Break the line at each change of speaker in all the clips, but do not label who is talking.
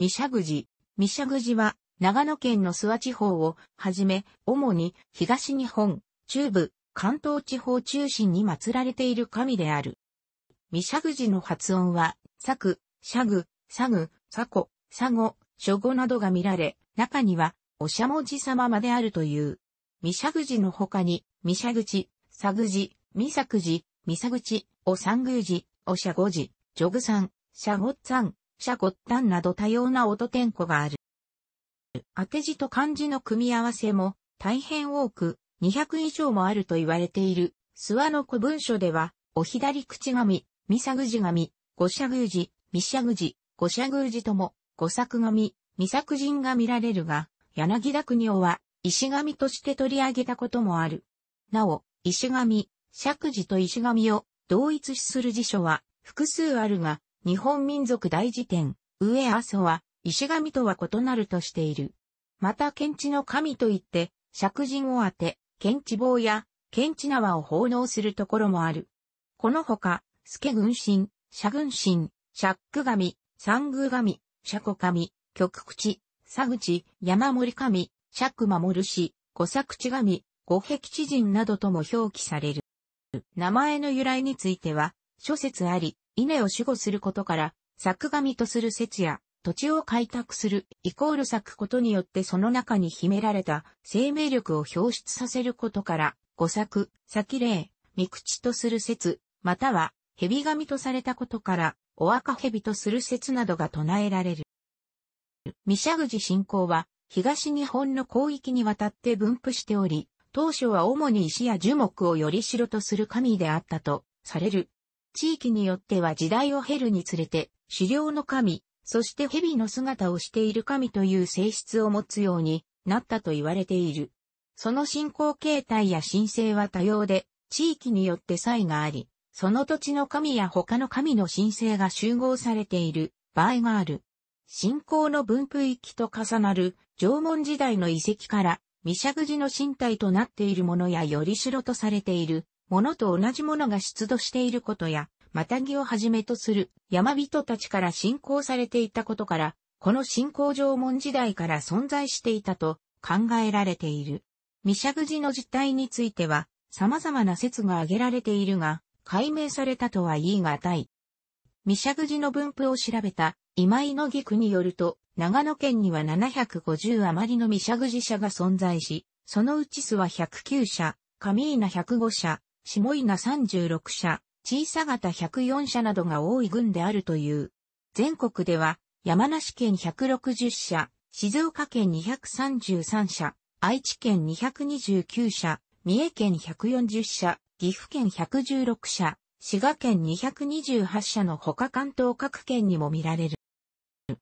ミシャグジ。ミシャグジは、長野県の諏訪地方をはじめ、主に東日本、中部、関東地方中心に祀られている神である。ミシャグジの発音は、サク、シャグ、サグ、サコ、サゴ、ショゴなどが見られ、中には、おしゃもじ様まであるという。ミシャグジの他に、ミシャグチ、サグジ、ミサクジ、ミサグチ、おサングジ、おしゃごジ、ジョグさん、シャゴッツァン、シャ端ッタンなど多様な音点呼がある。当て字と漢字の組み合わせも大変多く、200以上もあると言われている、諏訪の古文書では、お左口紙、三作字紙、五社宮字、三社宮字、五社宮字とも、五作紙、三作人が見られるが、柳田国夫は、石紙として取り上げたこともある。なお、石紙、釈字と石紙を同一視する辞書は複数あるが、日本民族大辞典、上阿蘇は、石神とは異なるとしている。また、県地の神といって、釈神を当て、県地棒や、県地縄を奉納するところもある。このほか、助軍神、社軍神、釈ク神、三宮神、社子神、極口、佐口、山森神、釈守氏、五作地神、五壁地人などとも表記される。名前の由来については、諸説あり、稲を守護することから、作神とする説や、土地を開拓する、イコール咲くことによってその中に秘められた生命力を表出させることから、五作、咲霊、三口とする説、または、蛇神とされたことから、お赤蛇とする説などが唱えられる。三社口信仰は、東日本の広域にわたって分布しており、当初は主に石や樹木をより城とする神であったとされる地域によっては時代を経るにつれて、狩猟の神、そして蛇の姿をしている神という性質を持つようになったと言われている。その信仰形態や神聖は多様で、地域によって差異があり、その土地の神や他の神の神聖が集合されている場合がある。信仰の分布域と重なる縄文時代の遺跡から、未釈寺の身体となっているものやよりしろとされているものと同じものが出土していることや、マタギをはじめとする山人たちから信仰されていたことから、この信仰縄文時代から存在していたと考えられている。未グ寺の実態については、様々な説が挙げられているが、解明されたとは言い難い。未グ寺の分布を調べた今井の義区によると、長野県には750余りの未グ寺社が存在し、そのうち数は109社、上稲105社、下稲36社、小さ型104社などが多い群であるという。全国では、山梨県160社、静岡県233社、愛知県229社、三重県140社、岐阜県116社、滋賀県228社の他関東各県にも見られる。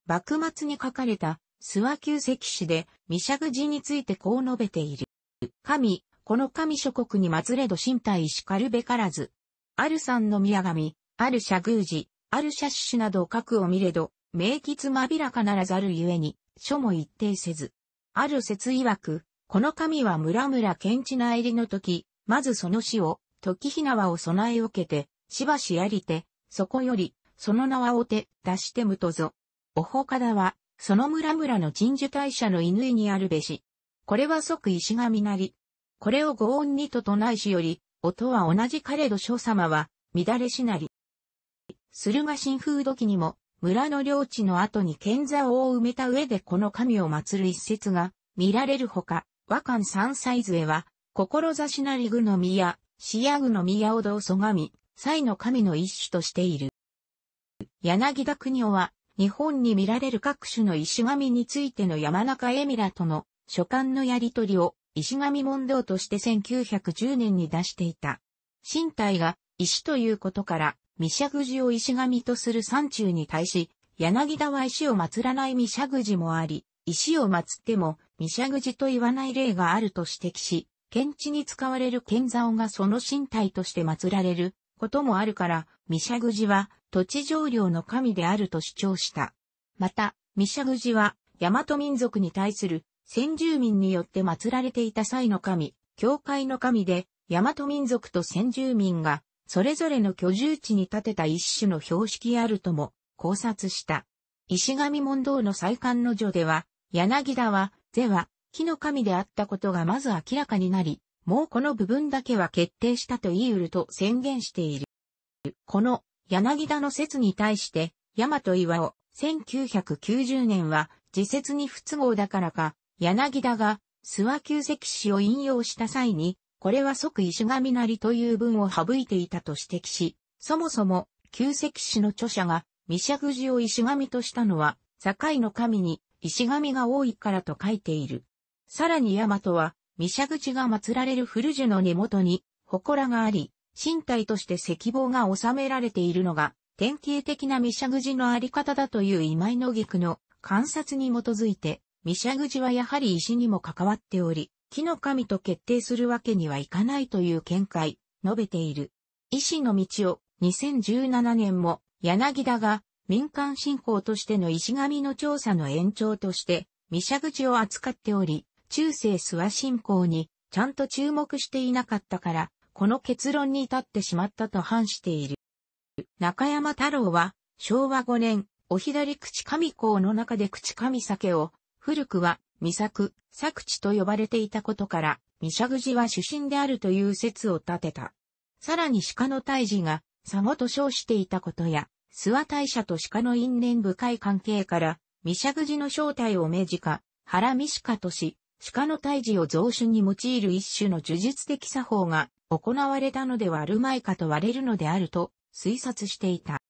幕末に書かれた諏訪旧石史で、未尺寺についてこう述べている。神、この神諸国に祀れど身体しかるべからず。ある三の宮神、ある社宮寺、ある社主など各を見れど、明吉まびらかならざるゆえに、書も一定せず。ある説曰く、この神は村々県知内入りの時、まずその死を、時ひなわを備え受けて、しばしありて、そこより、その名はおて、出してむとぞ。おほかだは、その村々の鎮守大社の犬にあるべし。これは即石神なり、これをご恩にととないしより、音は同じ彼ど所様は、乱れしなり。駿河新風土記にも、村の領地の後に剣座を埋めた上でこの神を祀る一節が見られるほか、和漢三歳へは、志なり具の宮、視野具の宮を道祖神、祭の神の一種としている。柳田国夫は、日本に見られる各種の石神についての山中エ美ラとの書簡のやり取りを石神問答として1910年に出していた。身体が石ということから、三釈寺を石神とする山中に対し、柳田は石を祀らない三釈寺もあり、石を祀っても三釈寺と言わない例があると指摘し、検地に使われる剣竿がその身体として祀られることもあるから、三釈寺は土地上領の神であると主張した。また、三釈寺は大和民族に対する先住民によって祀られていた際の神、教会の神で、大和民族と先住民が、それぞれの居住地に建てた一種の標識あるとも考察した。石神問答の再刊の序では、柳田は、是は、木の神であったことがまず明らかになり、もうこの部分だけは決定したと言い得ると宣言している。この柳田の説に対して、大和岩尾、1990年は、自説に不都合だからか、柳田が諏訪旧石史を引用した際に、これは即石神なりという文を省いていたと指摘し、そもそも旧石史の著者が三釈寺を石神としたのは、境の神に石神が多いからと書いている。さらに大和は、三釈寺が祀られる古樹の根元に、祠があり、身体として石棒が収められているのが、典型的な三釈寺のあり方だという今井の菊の観察に基づいて、ミシャグジはやはり石にも関わっており、木の神と決定するわけにはいかないという見解、述べている。医師の道を2017年も柳田が民間信仰としての石神の調査の延長として、ミシャグジを扱っており、中世諏訪信仰にちゃんと注目していなかったから、この結論に至ってしまったと反している。中山太郎は、昭和5年、お左口神公の中で口神酒を古くは、三作、作地と呼ばれていたことから、三釈寺は主神であるという説を立てた。さらに鹿の胎児が、佐護と称していたことや、諏訪大社と鹿の因縁深い関係から、三釈寺の正体を明示か、原三鹿とし、鹿の胎児を増種に用いる一種の呪術的作法が行われたのではあるまいかと割れるのであると推察していた。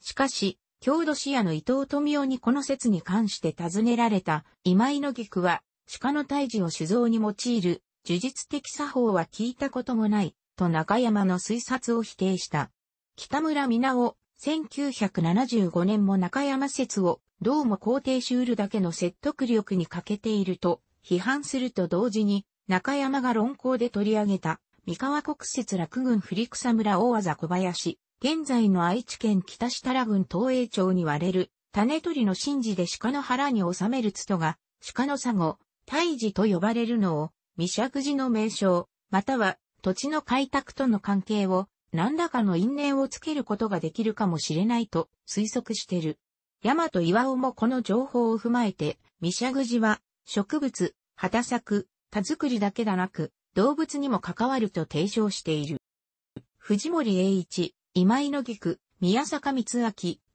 しかし、郷土視野の伊藤富夫にこの説に関して尋ねられた、今井の菊は、鹿の胎児を酒造に用いる、呪術的作法は聞いたこともない、と中山の推察を否定した。北村皆を、1975年も中山説を、どうも肯定しうるだけの説得力に欠けていると、批判すると同時に、中山が論考で取り上げた、三河国説落軍振草村大技小林、現在の愛知県北設楽郡東栄町に割れる、種取りの神事で鹿の腹に収めるつとが、鹿の佐護、大児と呼ばれるのを、未釈寺の名称、または土地の開拓との関係を、何らかの因縁をつけることができるかもしれないと推測してる。大和岩尾もこの情報を踏まえて、未釈寺は、植物、畑作、田作りだけでなく、動物にも関わると提唱している。藤森栄一、今井の義久、宮坂光明、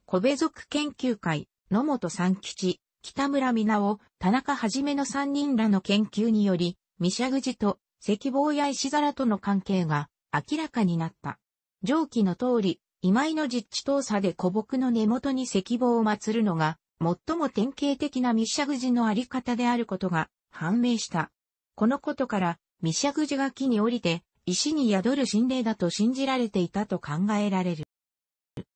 小部族研究会、野本三吉、北村美奈を、田中はじめの三人らの研究により、三社口と石棒や石皿との関係が明らかになった。上記の通り、今井の実地調査で古木の根元に石棒を祀るのが、最も典型的な三社口のあり方であることが判明した。このことから、三社口が木に降りて、石に宿る神霊だと信じられていたと考えられる。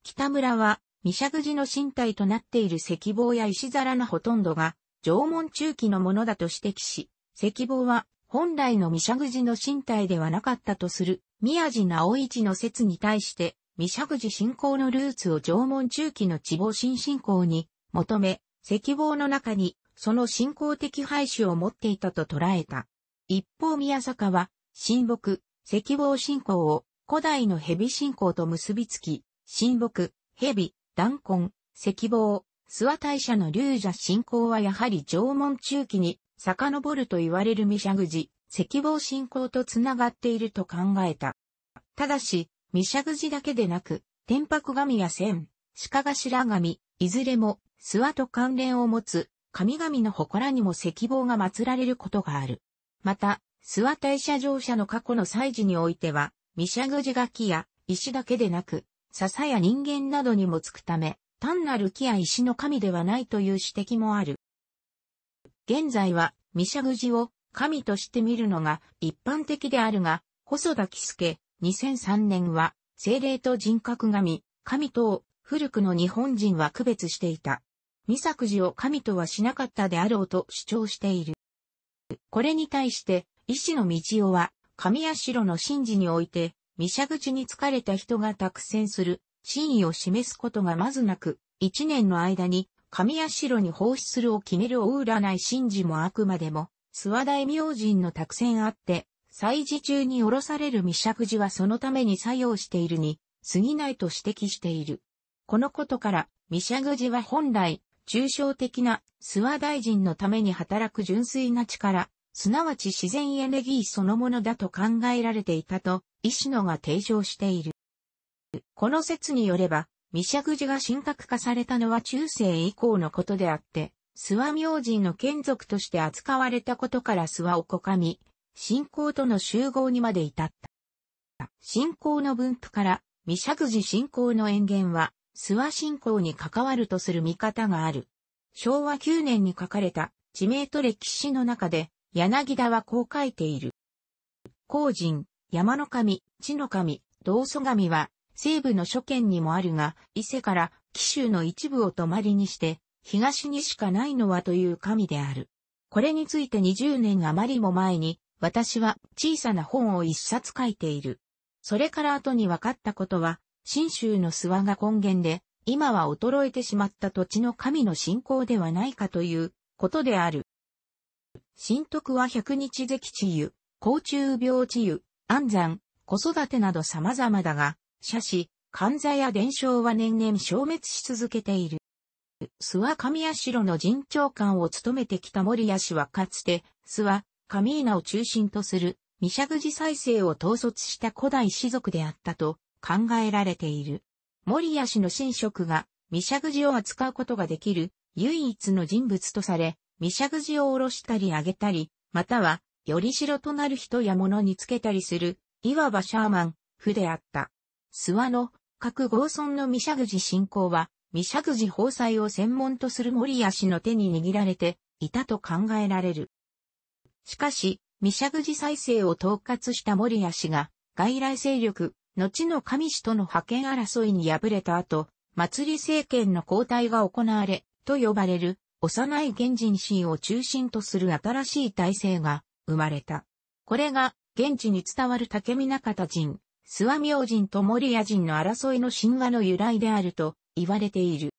北村は、未尺寺の身体となっている石棒や石皿のほとんどが、縄文中期のものだと指摘し、石棒は本来の未尺寺の身体ではなかったとする宮地直一の説に対して、未尺寺信仰のルーツを縄文中期の地方新信仰に求め、石棒の中にその信仰的廃止を持っていたと捉えた。一方宮坂は、神木、石棒信仰を古代の蛇信仰と結びつき、神木、蛇、断根、石棒、諏訪大社の龍者信仰はやはり縄文中期に遡ると言われる未釈寺、石棒信仰と繋がっていると考えた。ただし、未釈寺だけでなく、天白神や仙、鹿頭神、いずれも諏訪と関連を持つ神々の祠にも石棒が祀られることがある。また、諏訪大社乗車の過去の祭事においては、三社具寺が木や石だけでなく、笹や人間などにもつくため、単なる木や石の神ではないという指摘もある。現在は、三社具寺を神として見るのが一般的であるが、細田喜助、2003年は、精霊と人格神、神とを古くの日本人は区別していた。美作寺を神とはしなかったであろうと主張している。これに対して、医師の道夫は、神城の神事において、三社口に疲れた人が託戦する、真意を示すことがまずなく、一年の間に、神城に奉仕するを決める大占い神事もあくまでも、諏訪大明神の託戦あって、祭事中に降ろされる三社口はそのために作用しているに、過ぎないと指摘している。このことから、三社口は本来、抽象的な諏訪大臣のために働く純粋な力、すなわち自然エネルギーそのものだと考えられていたと、石野が提唱している。この説によれば、未釈寺が神格化されたのは中世以降のことであって、諏訪明神の眷属として扱われたことから諏訪をこかみ、信仰との集合にまで至った。信仰の分布から、未釈寺信仰の延言は、諏訪信仰に関わるとする見方がある。昭和9年に書かれた地名と歴史の中で、柳田はこう書いている。後人、山の神、地の神、道祖神は、西部の諸県にもあるが、伊勢から紀州の一部を泊まりにして、東にしかないのはという神である。これについて20年余りも前に、私は小さな本を一冊書いている。それから後に分かったことは、新州の諏訪が根源で、今は衰えてしまった土地の神の信仰ではないかということである。新徳は百日咳治癒、甲虫病治癒、安産、子育てなど様々だが、社史、患者や伝承は年々消滅し続けている。諏訪神谷城の陣長官を務めてきた森谷氏はかつて、諏訪、神稲を中心とする、未釈寺再生を統率した古代士族であったと考えられている。森谷氏の神職が、未釈寺を扱うことができる唯一の人物とされ、ミシャグジを下ろしたり上げたり、または、よりろとなる人や物につけたりする、いわばシャーマン、符であった。諏訪の、各豪村のミシャグジ信仰は、ミシャグジ法祭を専門とする森谷氏の手に握られていたと考えられる。しかし、ミシャグジ再生を統括した森谷氏が、外来勢力、後の神氏との派遣争いに敗れた後、祭り政権の交代が行われ、と呼ばれる幼い現人心を中心とする新しい体制が生まれた。これが、現地に伝わる竹見中田人、諏訪明人と森谷人の争いの神話の由来であると言われている。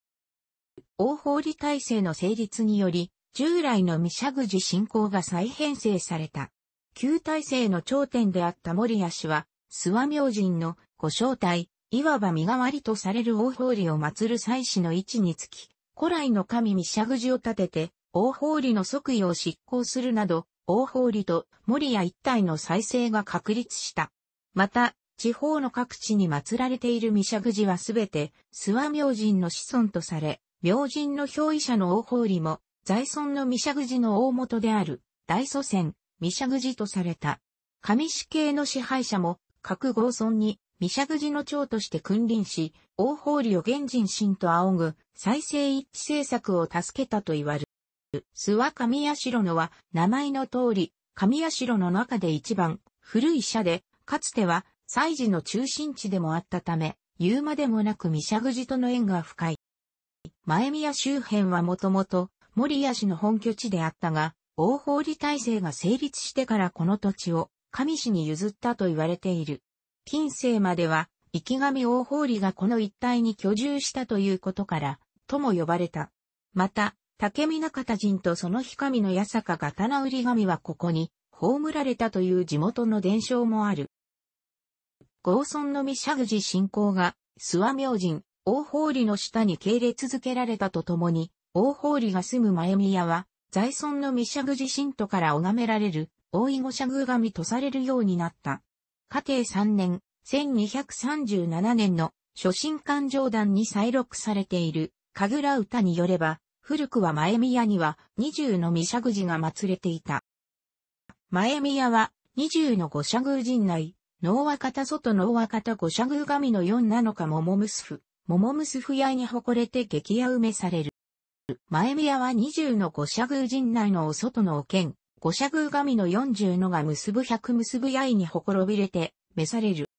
大法理体制の成立により、従来の未釈寺信仰が再編成された。旧体制の頂点であった森谷氏は、諏訪明神のご招待、いわば身代わりとされる大法理を祀る祭祀の位置につき、古来の神ミシャグジを立てて、王法理の即位を執行するなど、王法理と森屋一体の再生が確立した。また、地方の各地に祀られているミシャグジはすべて、諏訪明神の子孫とされ、明神の憑依者の王法理も、財村のミシャグジの大元である、大祖先、ミシャグジとされた。神主系の支配者も、各豪村に三釈寺の長として君臨し、王法理を現人心と仰ぐ、再生一致政策を助けたと言われる。諏訪神城野は、名前の通り、神城の中で一番、古い社で、かつては、祭事の中心地でもあったため、言うまでもなく三釈寺との縁が深い。前宮周辺はもともと、森谷氏の本拠地であったが、王法理体制が成立してからこの土地を、神氏に譲ったと言われている。近世までは、生神大法理がこの一帯に居住したということから、とも呼ばれた。また、竹見中田人とその日神の八坂が棚売り神はここに、葬られたという地元の伝承もある。合村の未釈寺信仰が、諏訪明神、大法理の下に敬礼続けられたとともに、大法理が住む前宮は、財村の未釈寺信徒から拝められる、大井御社宮神とされるようになった。家庭3年、1237年の初心環上段に再録されている、神楽歌によれば、古くは前宮には20の社宮寺が祀れていた。前宮は20の五社宮陣内、能若方外能若方五社宮神の四なのか桃すふ、桃結府屋に誇れて激屋埋めされる。前宮は20の五社宮陣内のお外のお剣、五社偶神の四十のが結ぶ百結ぶ八いにほころびれて、召される。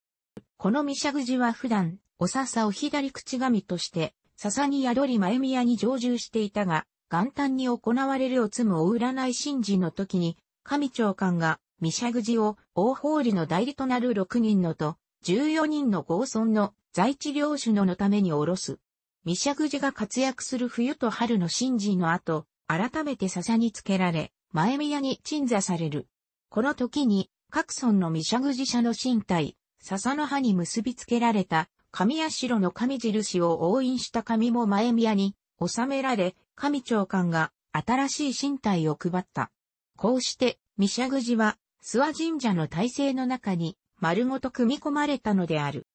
この三社偶寺は普段、お笹を左口神として、笹に宿り前宮に常住していたが、元旦に行われるおつむを占い神事の時に、神長官が、三社偶寺を大法理の代理となる六人のと、十四人の合村の在地領主ののためにおろす。三社偶寺が活躍する冬と春の神事の後、改めて笹につけられ、前宮に鎮座される。この時に、各村の未釈寺社の身体、笹の葉に結びつけられた、神社城の神印を押印した神も前宮に収められ、神長官が新しい身体を配った。こうして、未釈寺は、諏訪神社の体制の中に丸ごと組み込まれたのである。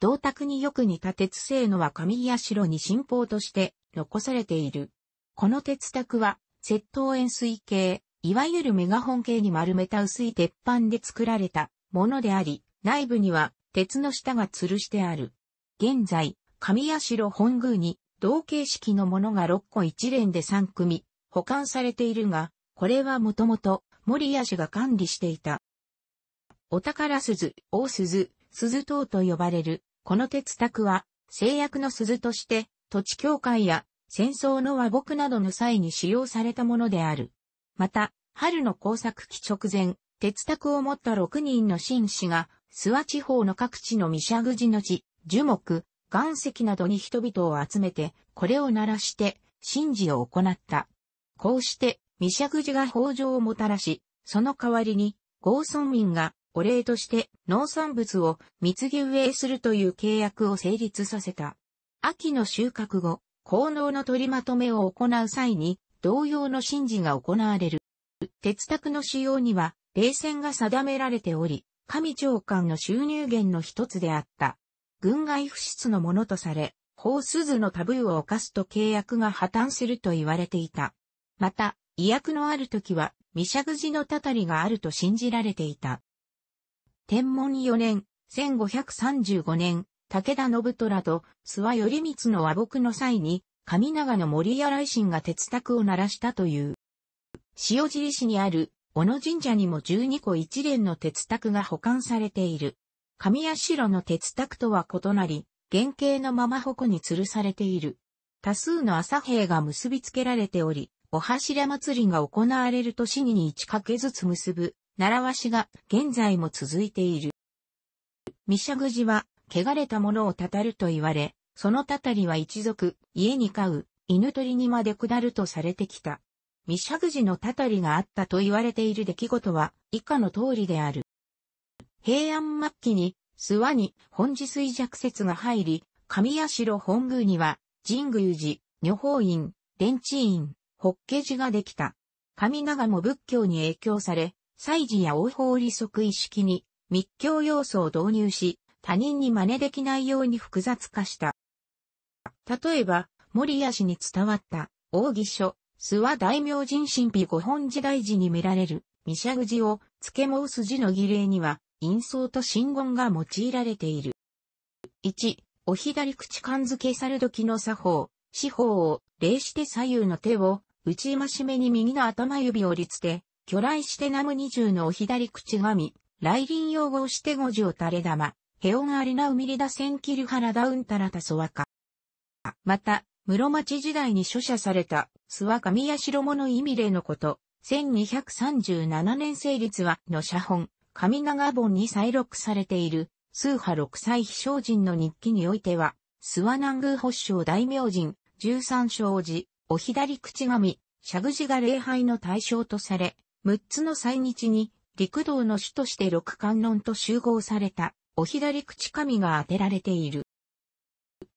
銅鐸によく似た鉄製のは神社に信仰として残されている。この鉄卓は窃盗円錐形、いわゆるメガホン形に丸めた薄い鉄板で作られたものであり、内部には鉄の下が吊るしてある。現在、神社本宮に同形式のものが6個一連で3組保管されているが、これはもともと森谷氏が管理していた。お宝鈴、大鈴、鈴塔と呼ばれる、この鉄卓は、制約の鈴として、土地協会や戦争の和睦などの際に使用されたものである。また、春の工作期直前、鉄卓を持った6人の紳士が、諏訪地方の各地の未釈寺の地、樹木、岩石などに人々を集めて、これを鳴らして、神事を行った。こうして、未釈寺が法上をもたらし、その代わりに、合村民が、お礼として、農産物を蜜牛植するという契約を成立させた。秋の収穫後、効能の取りまとめを行う際に、同様の神事が行われる。鉄卓の使用には、冷戦が定められており、神長官の収入源の一つであった。軍外不出のものとされ、法鈴のタブーを犯すと契約が破綻すると言われていた。また、威薬のある時は、未釈寺のたたりがあると信じられていた。天文4年、1535年、武田信虎と諏訪頼光の和睦の際に、上長の森や来神が鉄卓を鳴らしたという。塩尻市にある小野神社にも12個一連の鉄卓が保管されている。神社の鉄卓とは異なり、原型のまま矛に吊るされている。多数の朝兵が結びつけられており、お柱祭りが行われる年に一かけずつ結ぶ、習わしが現在も続いている。三社宮寺は汚れたものをたたると言われ、そのたたりは一族、家に飼う、犬取にまで下るとされてきた。未釈寺のたたりがあったと言われている出来事は以下の通りである。平安末期に、諏訪に本寺衰弱説が入り、神社本宮には、神宮寺、女法院、伝池院、法華寺ができた。神長も仏教に影響され、祭事や王法理則意識に密教要素を導入し、他人に真似できないように複雑化した。例えば、森谷氏に伝わった、奥義書、諏訪大明神神秘五本時代時に見られる、三社口を、付け申す字の儀礼には、陰層と真言が用いられている。1、お左口勘付け猿時の作法、四方を、礼して左右の手を、内ましめに右の頭指を立て、巨来してナム二重のお左口紙、来臨用語をして五字を垂れ玉、ヘオガアリナウミリダセンキルハラダウンタラタソワカ。また、室町時代に書写された、諏訪神谷城物意味例のこと、1237年成立は、の写本、神長本に再録されている、数波六歳飛翔人の日記においては、諏訪南宮発祥大名人、十三章寺、お左口神、しゃぐが礼拝の対象とされ、六つの祭日に、陸道の主として六観音と集合された。お左口紙が当てられている。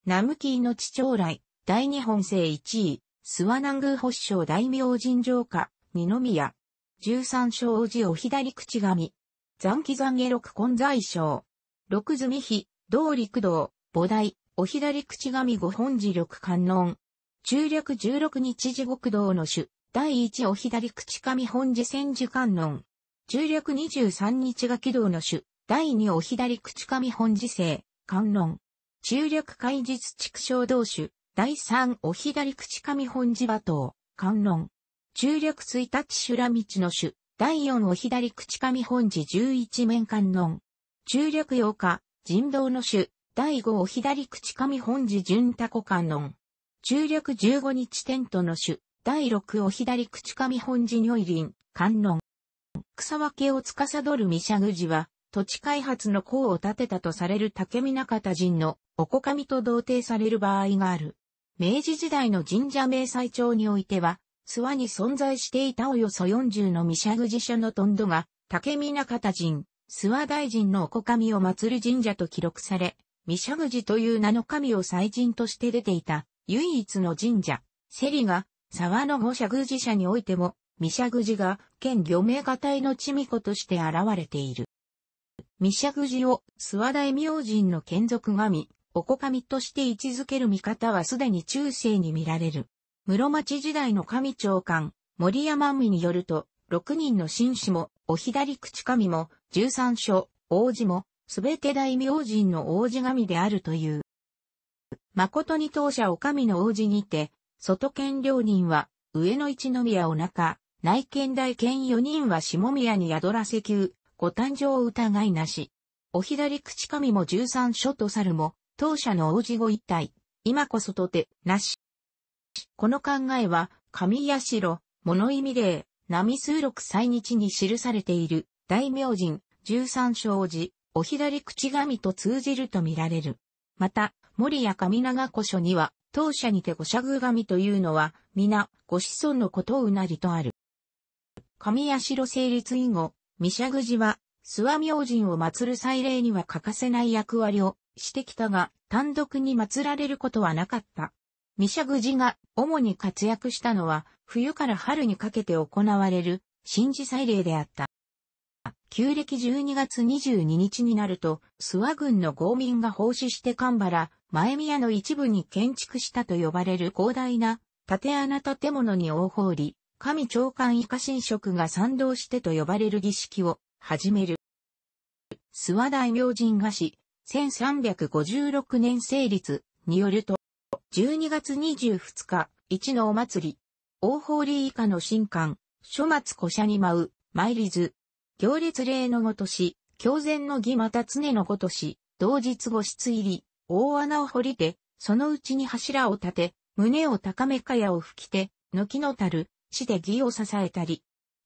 ナムキーの地長来、大日本聖一位、諏訪南宮発祥大明神城下、二宮。十三章寺お左口紙。残機残下六根在章。六隅日、道陸道、菩提、お左口紙五本寺緑観音。中略十六日地獄道の主、第一お左口紙本寺千寺観音。中略二十三日が軌道の主、第二お左口上本次生、観論。中略解実畜生同種、第三お左口上本次馬頭、観論。中略1日修羅道の種、第四お左口上本次11面観論。中略8日、人道の種、第五お左口上本次順太古観論。中略15日テントの種、第六お左口上本次如意林、観論。草分けを司る未釈寺は、土地開発の功を立てたとされる竹見中田のおこかみと同定される場合がある。明治時代の神社明細帳においては、諏訪に存在していたおよそ40の三社宮社のトンドが、竹見中田諏訪大臣のおこかみを祀る神社と記録され、三社宮という名の神を祭神として出ていた唯一の神社、セリが、沢の五社宮社においても、三社宮が、県漁名家隊の地巫子として現れている。未釈寺を諏訪大明神の眷属神、おこ神として位置づける見方はすでに中世に見られる。室町時代の神長官、森山美によると、六人の紳士も、お左口神も、十三所、王子も、すべて大明神の王子神であるという。誠に当社お神の王子にて、外見両人は、上野一宮お中、内見大見四人は下宮に宿らせ急。ご誕生疑いなし。お左口神も十三所と猿も、当社の王子ご一体、今こそとて、なし。この考えは、神社、物意味霊、波数六歳日に記されている、大明神、十三所王子、お左口神と通じると見られる。また、森や神長古書には、当社にて五社宮神というのは、皆、ご子孫のことをうなりとある。神社成立以後、ミシャグジは、諏訪明神を祀る祭礼には欠かせない役割をしてきたが、単独に祀られることはなかった。ミシャグジが主に活躍したのは、冬から春にかけて行われる神事祭礼であった。旧暦12月22日になると、諏訪軍の豪民が奉仕して神原、前宮の一部に建築したと呼ばれる広大な縦穴建物に大放り、神長官以下神職が賛同してと呼ばれる儀式を始める。諏訪大明神菓子、1356年成立によると、12月22日、一のお祭り、大法理以下の神官、書末古社に舞う、参りず、行列礼のごとし、狂前の儀また常のごとし、同日後室入り、大穴を掘りて、そのうちに柱を立て、胸を高めかやを吹きて、軒のたる、死で義を支えたり。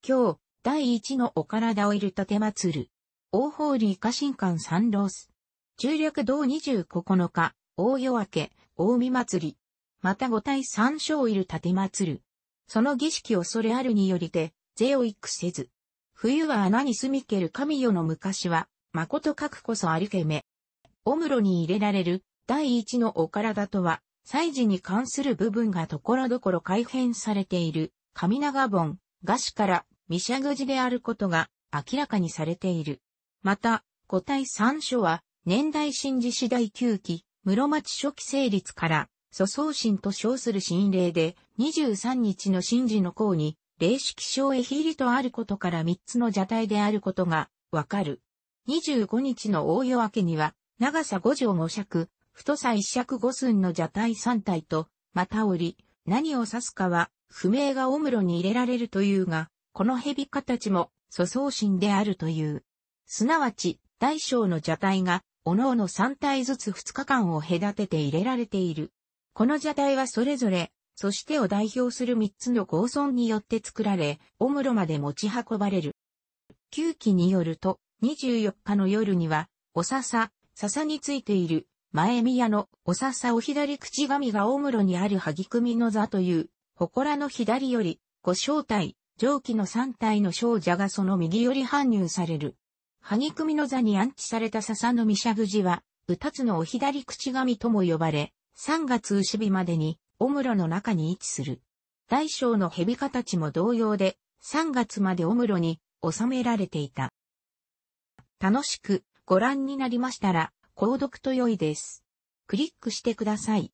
今日、第一のお体をいるたてまつる。大法理家神官三郎す、中略道二十九日、大夜明け、大見祭り。また五体三章いるたてまつる。その儀式をそれあるによりて、税を育せず。冬は穴に住みける神よの昔は、誠かくこそあけめ。お室に入れられる、第一のお体とは、祭事に関する部分がところどころ改変されている。神長本、賀誌から、三社愚寺であることが明らかにされている。また、五体三書は、年代新次次第九期、室町初期成立から、祖宗神と称する神霊で、23日の神事の項に、霊式小へヒりとあることから三つの蛇体であることが、わかる。25日の大夜明けには、長さ五条五尺、太さ一尺五寸の蛇体三体と、また折り、何を指すかは、不明がおむろに入れられるというが、この蛇形も、粗相心であるという。すなわち、大小の蛇体が、おのおの3体ずつ2日間を隔てて入れられている。この蛇体はそれぞれ、そしてを代表する3つの合存によって作られ、おむろまで持ち運ばれる。旧記によると、24日の夜には、お笹、笹についている、前宮のお笹を左口紙がおむろにあるはぎ組みの座という、祠の左より、五正体、上記の三体の少者がその右より搬入される。萩組の座に安置された笹の御社口は、うたつのお左口神とも呼ばれ、三月牛日までに、おむろの中に位置する。大小の蛇形も同様で、三月までおむろに収められていた。楽しくご覧になりましたら、購読と良いです。クリックしてください。